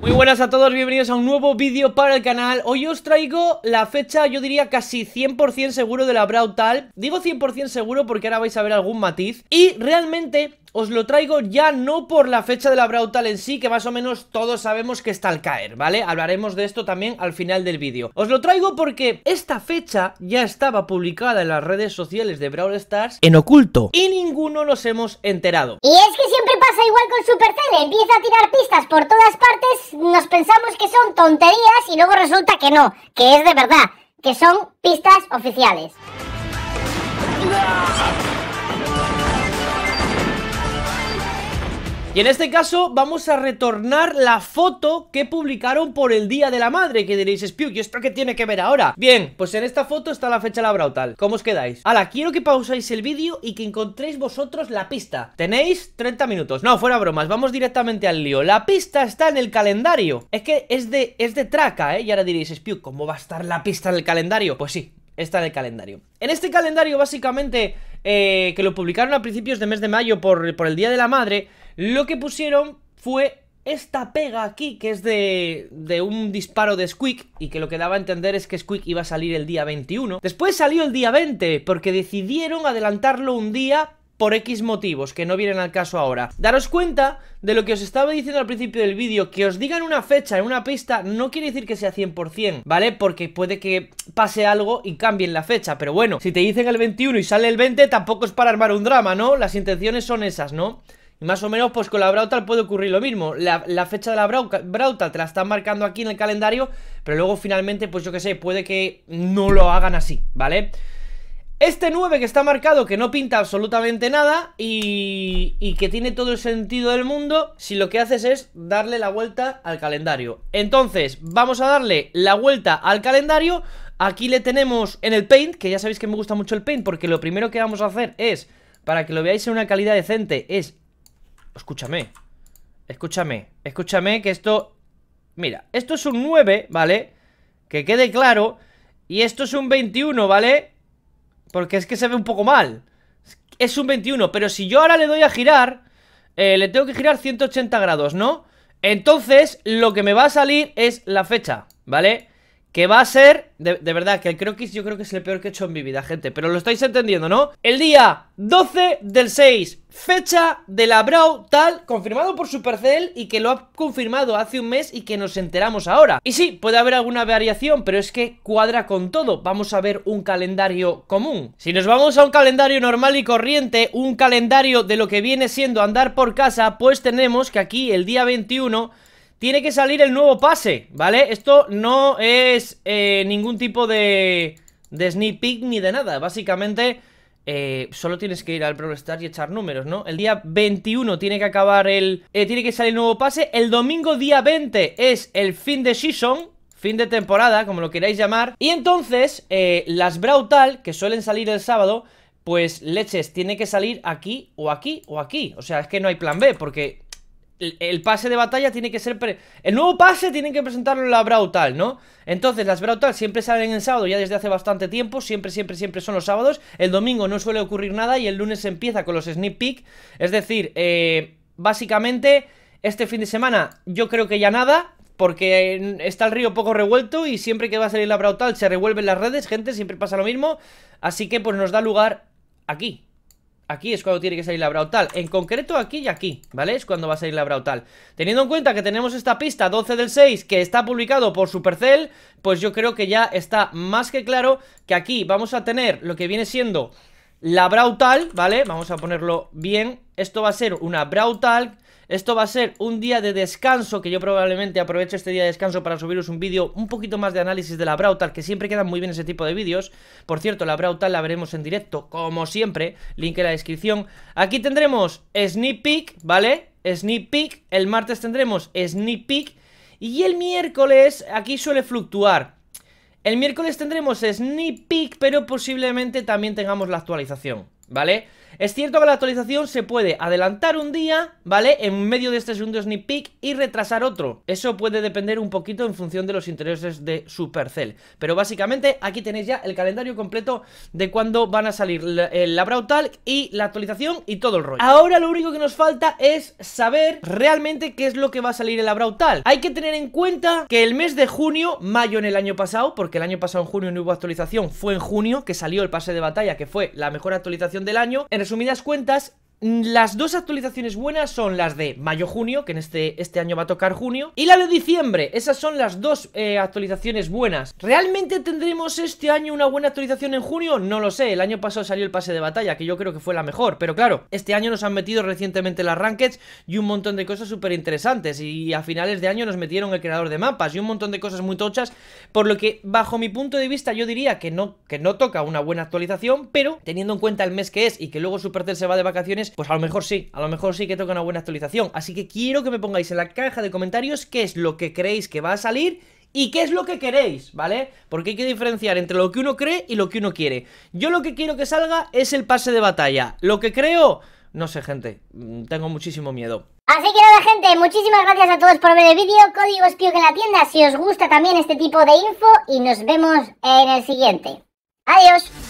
Muy buenas a todos, bienvenidos a un nuevo vídeo para el canal Hoy os traigo la fecha, yo diría casi 100% seguro de la Brautal Digo 100% seguro porque ahora vais a ver algún matiz Y realmente os lo traigo ya no por la fecha de la Brautal en sí, que más o menos todos sabemos que está al caer, ¿vale? Hablaremos de esto también al final del vídeo. Os lo traigo porque esta fecha ya estaba publicada en las redes sociales de Brawl Stars en oculto y ninguno nos hemos enterado. Y es que siempre con Supercell empieza a tirar pistas por todas partes, nos pensamos que son tonterías y luego resulta que no, que es de verdad, que son pistas oficiales. Y en este caso vamos a retornar la foto que publicaron por el Día de la Madre Que diréis, Spew, ¿y esto qué tiene que ver ahora? Bien, pues en esta foto está la fecha la tal ¿Cómo os quedáis? Ala, quiero que pausáis el vídeo y que encontréis vosotros la pista Tenéis 30 minutos No, fuera bromas, vamos directamente al lío La pista está en el calendario Es que es de, es de traca, ¿eh? Y ahora diréis, Spew, ¿cómo va a estar la pista en el calendario? Pues sí, está en el calendario En este calendario, básicamente, eh, que lo publicaron a principios de mes de mayo por, por el Día de la Madre lo que pusieron fue esta pega aquí, que es de, un disparo de Squeak, y que lo que daba a entender es que Squeak iba a salir el día 21. Después salió el día 20, porque decidieron adelantarlo un día por X motivos, que no vienen al caso ahora. Daros cuenta de lo que os estaba diciendo al principio del vídeo, que os digan una fecha en una pista no quiere decir que sea 100%, ¿vale? Porque puede que pase algo y cambien la fecha, pero bueno, si te dicen el 21 y sale el 20, tampoco es para armar un drama, ¿no? Las intenciones son esas, ¿no? Más o menos, pues con la Brautal puede ocurrir lo mismo. La, fecha de la Brautal te la están marcando aquí en el calendario, pero luego finalmente, pues yo qué sé, puede que no lo hagan así, ¿vale? Este 9 que está marcado, que no pinta absolutamente nada y, y que tiene todo el sentido del mundo, si lo que haces es darle la vuelta al calendario. Entonces, vamos a darle la vuelta al calendario. Aquí le tenemos en el Paint, que ya sabéis que me gusta mucho el Paint, porque lo primero que vamos a hacer es, para que lo veáis en una calidad decente, es Escúchame. Escúchame. Escúchame que esto... Mira, esto es un 9, ¿vale? Que quede claro. Y esto es un 21, ¿vale? Porque es que se ve un poco mal. Es un 21, pero si yo ahora le doy a girar... Eh, le tengo que girar 180 grados, ¿no? Entonces, lo que me va a salir es la fecha, ¿vale? Que va a ser, de, verdad, que el croquis yo creo que es el peor que he hecho en mi vida, gente Pero lo estáis entendiendo, ¿no? El día 12 del 6, fecha de la Brawl tal, confirmado por Supercell Y que lo ha confirmado hace un mes y que nos enteramos ahora Y sí, puede haber alguna variación, pero es que cuadra con todo Vamos a ver un calendario común Si nos vamos a un calendario normal y corriente, un calendario de lo que viene siendo andar por casa Pues tenemos que aquí el día 21 tiene que salir el nuevo pase, ¿vale? Esto no es eh, ningún tipo de, de sneak peek ni de nada. Básicamente, eh, solo tienes que ir al Brawl Stars y echar números, ¿no? El día 21 tiene que acabar el... Eh, tiene que salir el nuevo pase. El domingo día 20 es el fin de season, fin de temporada, como lo queráis llamar. Y entonces, eh, las Brautal, que suelen salir el sábado, pues leches, tiene que salir aquí o aquí o aquí. O sea, es que no hay plan B, porque el, pase de batalla tiene que ser... el nuevo pase tienen que presentarlo la Brautal, ¿no? Entonces, las Brautal siempre salen en sábado ya desde hace bastante tiempo. Siempre, siempre, siempre son los sábados. El domingo no suele ocurrir nada y el lunes se empieza con los sneak peek. Es decir, eh, básicamente, este fin de semana yo creo que ya nada porque está el río poco revuelto y siempre que va a salir la Brautal se revuelven las redes, gente, siempre pasa lo mismo. Así que pues nos da lugar aquí, Aquí es cuando tiene que salir la Brautal En concreto aquí y aquí, ¿vale? Es cuando va a salir la Brautal Teniendo en cuenta que tenemos esta pista 12 del 6 Que está publicado por Supercell Pues yo creo que ya está más que claro Que aquí vamos a tener lo que viene siendo La Brautal, ¿vale? Vamos a ponerlo bien Esto va a ser una Brautal esto va a ser un día de descanso, que yo probablemente aprovecho este día de descanso para subiros un vídeo un poquito más de análisis de la Brautal, que siempre quedan muy bien ese tipo de vídeos. Por cierto, la Brautal la veremos en directo, como siempre, link en la descripción. Aquí tendremos sneak peek, ¿vale? Sneak peek, el martes tendremos sneak peek y el miércoles aquí suele fluctuar. El miércoles tendremos sneak peek, pero posiblemente también tengamos la actualización. ¿vale? Es cierto que la actualización se puede adelantar un día, ¿vale? En medio de este segundo sneak peek y retrasar otro. Eso puede depender un poquito en función de los intereses de Supercell. Pero básicamente aquí tenéis ya el calendario completo de cuándo van a salir el Abrautal y la actualización y todo el rollo. Ahora lo único que nos falta es saber realmente qué es lo que va a salir el Abrautal Hay que tener en cuenta que el mes de junio, mayo en el año pasado, porque el año pasado en junio no hubo actualización, fue en junio que salió el pase de batalla, que fue la mejor actualización del año. En resumidas cuentas, Mm, las dos actualizaciones buenas son las de mayo-junio, que en este, este año va a tocar junio, y la de diciembre. Esas son las dos eh, actualizaciones buenas. ¿Realmente tendremos este año una buena actualización en junio? No lo sé. El año pasado salió el pase de batalla, que yo creo que fue la mejor. Pero claro, este año nos han metido recientemente las rankings y un montón de cosas súper interesantes. Y a finales de año nos metieron el creador de mapas y un montón de cosas muy tochas. Por lo que, bajo mi punto de vista, yo diría que no, que no toca una buena actualización, pero teniendo en cuenta el mes que es y que luego Supercell se va de vacaciones, pues a lo mejor sí, a lo mejor sí que toca una buena actualización. Así que quiero que me pongáis en la caja de comentarios qué es lo que creéis que va a salir y qué es lo que queréis, ¿vale? Porque hay que diferenciar entre lo que uno cree y lo que uno quiere. Yo lo que quiero que salga es el pase de batalla. Lo que creo, no sé, gente, mm, tengo muchísimo miedo. Así que nada gente, muchísimas gracias a todos por ver el vídeo, código espío en la tienda si os gusta también este tipo de info y nos vemos en el siguiente. Adiós.